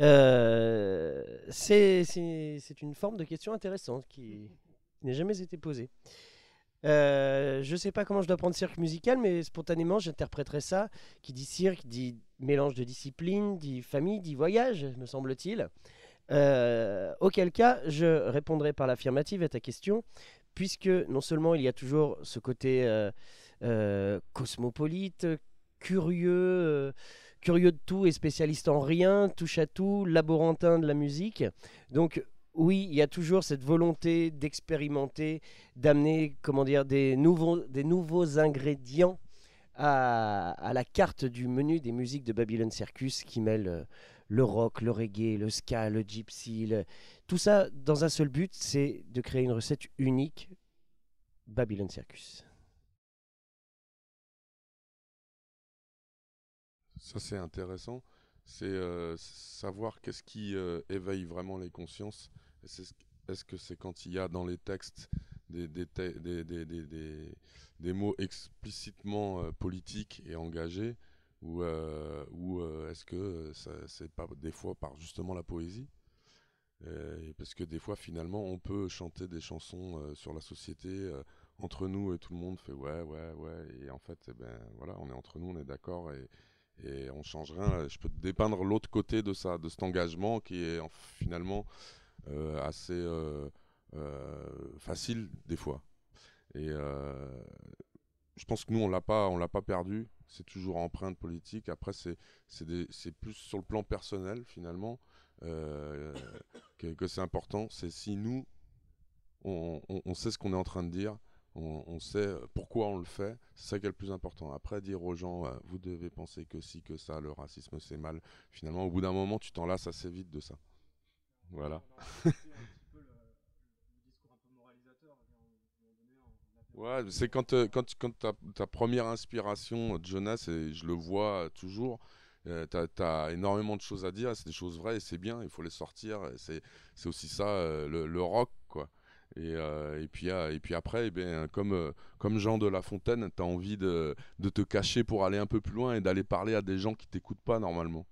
Euh, c'est une forme de question intéressante qui n'a jamais été posée. Euh, je ne sais pas comment je dois prendre cirque musical, mais spontanément, j'interpréterai ça. Qui dit cirque, dit mélange de disciplines, dit famille, dit voyage, me semble-t-il. Euh, auquel cas, je répondrai par l'affirmative à ta question, puisque non seulement il y a toujours ce côté cosmopolite, curieux, curieux de tout et spécialiste en rien, touche à tout, laborantin de la musique. Donc oui, il y a toujours cette volonté d'expérimenter, d'amener comment dire des nouveaux, des nouveaux ingrédients à, la carte du menu des musiques de Babylon Circus qui mêle euh, le rock, le reggae, le ska, le gypsy, tout ça dans un seul but, c'est de créer une recette unique Babylon Circus. Ça, c'est intéressant. C'est euh, savoir qu'est-ce qui euh, éveille vraiment les consciences. Est-ce que c'est quand il y a dans les textes des, des, des, des mots explicitement euh, politiques et engagés ou, ou est-ce que c'est pas des fois par justement la poésie parce que des fois finalement on peut chanter des chansons sur la société entre nous et tout le monde fait ouais ouais ouais et en fait eh ben voilà on est entre nous on est d'accord et, et on change rien. Je peux te dépeindre l'autre côté de, ça, de cet engagement qui est finalement euh, assez euh, euh, facile des fois. Et je pense que nous, on l'a pas, on l'a pas perdu. C'est toujours empreinte politique. Après, c'est, plus sur le plan personnel finalement que, c'est important. C'est si nous, on, on sait ce qu'on est en train de dire on, sait euh, pourquoi on le fait, c'est ça qui est le plus important. Après, dire aux gens, euh, vous devez penser que si, que ça, le racisme c'est mal, finalement, au bout d'un moment, tu t'en lasses assez vite de ça. Voilà. Ouais, c'est quand, euh, quand, quand ta, première inspiration de jeunesse, et je le vois toujours, tu as, énormément de choses à dire, c'est des choses vraies et c'est bien, il faut les sortir. C'est aussi ça, le, le, rock, quoi. Euh, et, puis, euh, et puis après, eh comme, euh, comme Jean de La Fontaine, tu as envie de, te cacher pour aller un peu plus loin et d'aller parler à des gens qui t'écoutent pas normalement.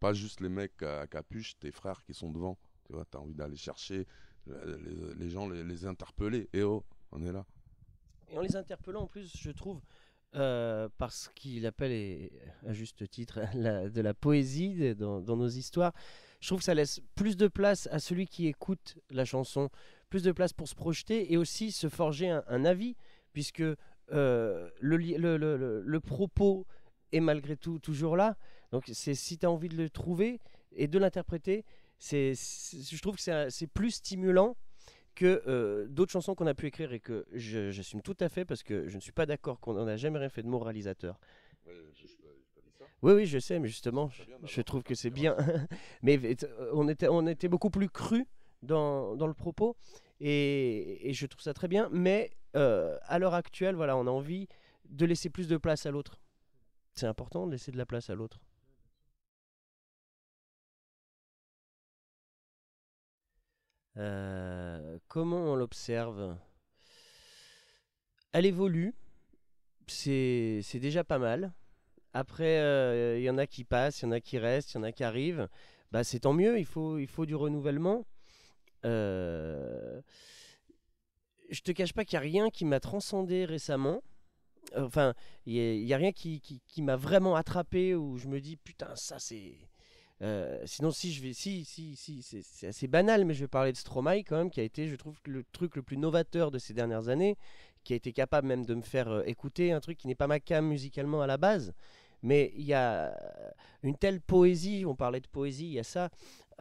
Pas juste les mecs à capuche, tes frères qui sont devant. Tu vois, as envie d'aller chercher les, gens, les, interpeller. Et eh oh, on est là. Et en les interpellant, en plus, je trouve, parce qu'il appelle, à juste titre, de la poésie dans, dans, nos histoires, je trouve que ça laisse plus de place à celui qui écoute la chanson plus de place pour se projeter et aussi se forger un, avis, puisque euh, le, le, propos est malgré tout toujours là. Donc c'est si tu as envie de le trouver et de l'interpréter, c'est, je trouve que c'est plus stimulant que euh, d'autres chansons qu'on a pu écrire et que j'assume tout à fait parce que je ne suis pas d'accord qu'on n'a jamais rien fait de moralisateur. oui, oui, je sais, mais justement, je, trouve que c'est bien. mais on était, on était beaucoup plus cru dans, le propos. Et, je trouve ça très bien. Mais euh, à l'heure actuelle, voilà, on a envie de laisser plus de place à l'autre. C'est important de laisser de la place à l'autre. Euh, comment on l'observe Elle évolue, c'est déjà pas mal. Après, euh, il y en a qui passent, il y en a qui restent, il y en a qui arrivent. Bah, c'est tant mieux, il faut, il faut du renouvellement. Euh, je te cache pas qu'il n'y a rien qui m'a transcendé récemment. Enfin, il n'y a, rien qui, m'a vraiment attrapé où je me dis putain, ça c'est. Euh, sinon, si je vais, si, si, si, c'est assez banal, mais je vais parler de Stromae quand même, qui a été, je trouve, le truc le plus novateur de ces dernières années, qui a été capable même de me faire euh, écouter un truc qui n'est pas ma cam musicalement à la base, mais il y a une telle poésie, on parlait de poésie, il y a ça,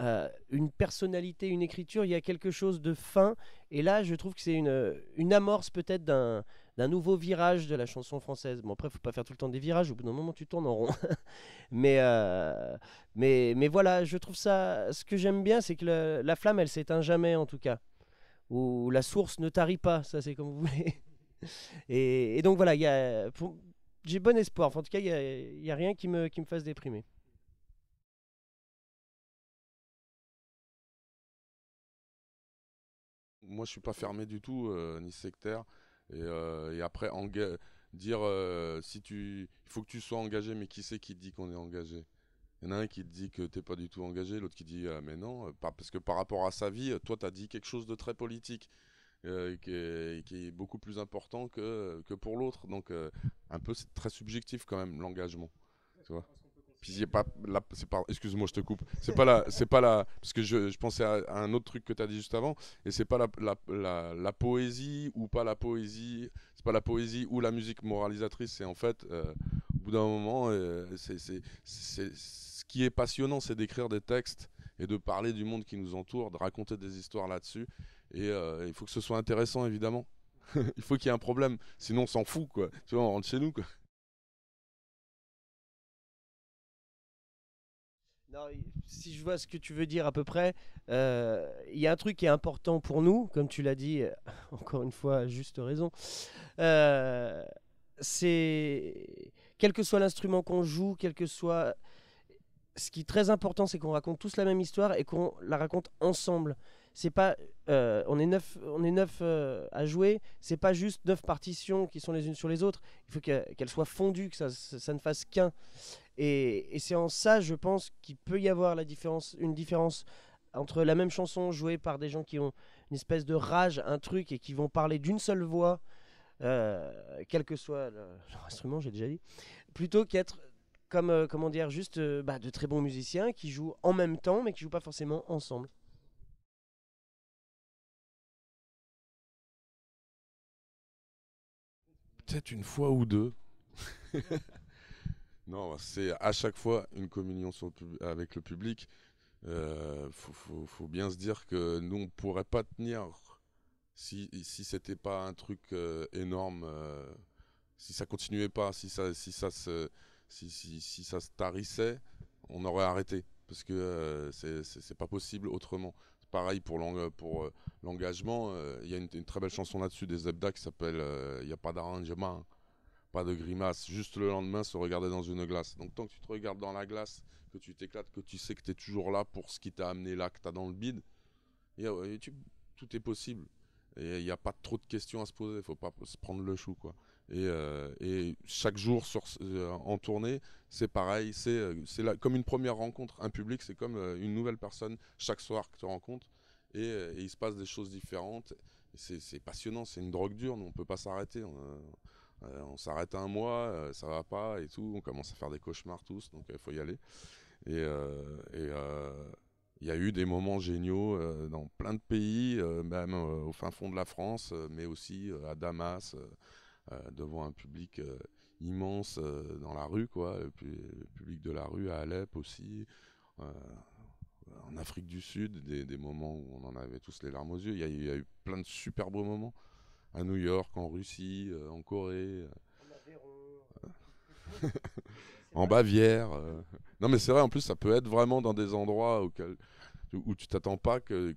euh, une personnalité, une écriture, il y a quelque chose de fin. Et là, je trouve que c'est une, euh, une amorce peut-être d'un, nouveau virage de la chanson française. Bon, après, faut pas faire tout le temps des virages, au bout d'un moment, tu tournes en rond. mais, euh, mais, mais voilà, je trouve ça. Ce que j'aime bien, c'est que la flamme, elle s'éteint jamais, en tout cas. Ou la source ne tarit pas, ça, c'est comme vous voulez. et, donc voilà, j'ai bon espoir. en tout cas, il n'y a, y a rien qui me, qui me fasse déprimer. moi je suis pas fermé du tout, euh, ni sectaire. Et, euh, et après, dire euh, si tu, il faut que tu sois engagé, mais qui c'est qui te dit qu'on est engagé Il y en a un qui te dit que t'es pas du tout engagé, l'autre qui dit mais non, parce que par rapport à sa vie, toi tu as dit quelque chose de très politique. Qui est, qui, est, beaucoup plus important que, que pour l'autre. Donc, un peu, c'est très subjectif quand même, l'engagement. Tu vois excuse-moi, je te coupe. C'est pas la, c'est pas la, parce que je, pensais à, un autre truc que tu as dit juste avant, et c'est pas la, la, poésie ou pas la poésie, c'est pas la poésie ou la musique moralisatrice. C'est en fait, euh, au bout d'un moment, euh, ce qui est passionnant, c'est d'écrire des textes et de parler du monde qui nous entoure, de raconter des histoires là-dessus. Et euh, il faut que ce soit intéressant, évidemment. il faut qu'il y ait un problème, sinon on s'en fout, quoi. Tu vois, on rentre chez nous, quoi. si je vois ce que tu veux dire à peu près, euh, il y a un truc qui est important pour nous, comme tu l'as dit, encore une fois, juste raison. Euh, c'est quel que soit l'instrument qu'on joue, quel que soit. Ce qui est très important, c'est qu'on raconte tous la même histoire et qu'on la raconte ensemble c'est pas, euh, on est neuf, on est neuf euh, à jouer. C'est pas juste neuf partitions qui sont les unes sur les autres. Il faut qu'elles soient fondues, que ça, ça ne fasse qu'un. Et, et c'est en ça, je pense, qu'il peut y avoir la différence, une différence entre la même chanson jouée par des gens qui ont une espèce de rage, un truc, et qui vont parler d'une seule voix, euh, quel que soit l'instrument j'ai déjà dit, plutôt qu'être comme comment dire juste bah, de très bons musiciens qui jouent en même temps, mais qui jouent pas forcément ensemble. peut-être une fois ou deux. non, c'est à chaque fois une communion avec le public. Il euh, faut, bien se dire que nous, on ne pourrait pas tenir si, si c'était pas un truc euh, énorme, euh, si ça continuait pas, si ça, si ça se, si, si, ça se tarissait, on aurait arrêté parce que c'est pas possible autrement pareil pour euh, l'engagement, euh, il y a une, très belle chanson là-dessus des Zebda qui s'appelle euh, Il n'y a pas d'arrangement, pas de grimace, juste le lendemain se regarder dans une glace. Donc tant que tu te regardes dans la glace, que tu t'éclates, que tu sais que tu es toujours là pour ce qui t'a amené là, que tu as dans le bide, tout est possible. Et il n'y a pas trop de questions à se poser, il faut pas se prendre le chou. quoi. Et, euh, et chaque jour euh, en tournée, c'est pareil, c'est euh, comme une première rencontre. Un public, c'est comme une nouvelle personne chaque soir que tu rencontres. Et, il se passe des choses différentes. C'est passionnant, c'est une drogue dure, on ne peut pas s'arrêter. on s'arrête un mois, ça ça va pas et tout, on commence à faire des cauchemars tous, donc il faut y aller. Et il y a eu des moments géniaux dans plein de pays, même au fin fond de la France, mais aussi à Damas, euh, devant un public euh, immense euh, dans la rue, quoi, le, public de la rue à Alep aussi en Afrique du Sud, des, moments où on en avait tous les larmes aux yeux. Il y, a, eu plein de super beaux moments à New York, en Russie, en Corée, en, Bavière. Non, mais c'est vrai. En plus, ça peut être vraiment dans des endroits auxquels où tu t'attends pas que,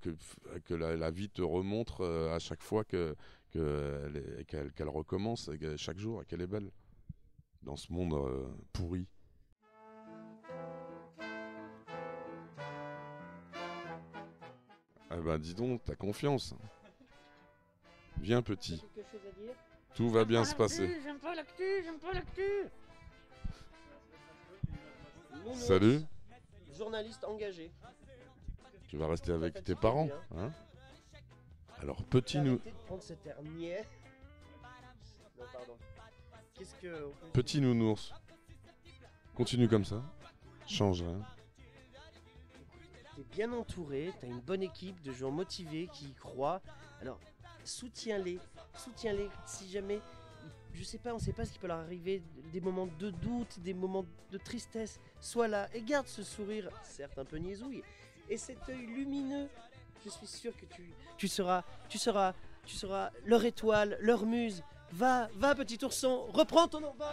que, la, vie te remontre euh, à chaque fois qu'elle que, qu'elle recommence chaque jour à qu'elle est belle dans ce monde euh, pourri. Eh ben dis donc, t'as confiance. Viens petit. Tout va bien ah, se passer. J'aime pas l'actu, j'aime pas l'actu. Salut. Journaliste engagé. Tu vas rester avec tes parents, hein. Alors, petit nous. Petit nounours. Continue comme ça. Change hein. T'es bien entouré, t'as une bonne équipe de gens motivés qui y croient. Alors, soutiens-les. Soutiens-les si jamais je sais pas, on sait pas ce qui peut leur arriver, des moments de doute, des moments de tristesse. Sois là et garde ce sourire, certes un peu niaisouille, et cet œil lumineux. Je suis sûr que tu, seras, tu seras, tu seras leur étoile, leur muse. Va, va petit ourson, reprends ton envol.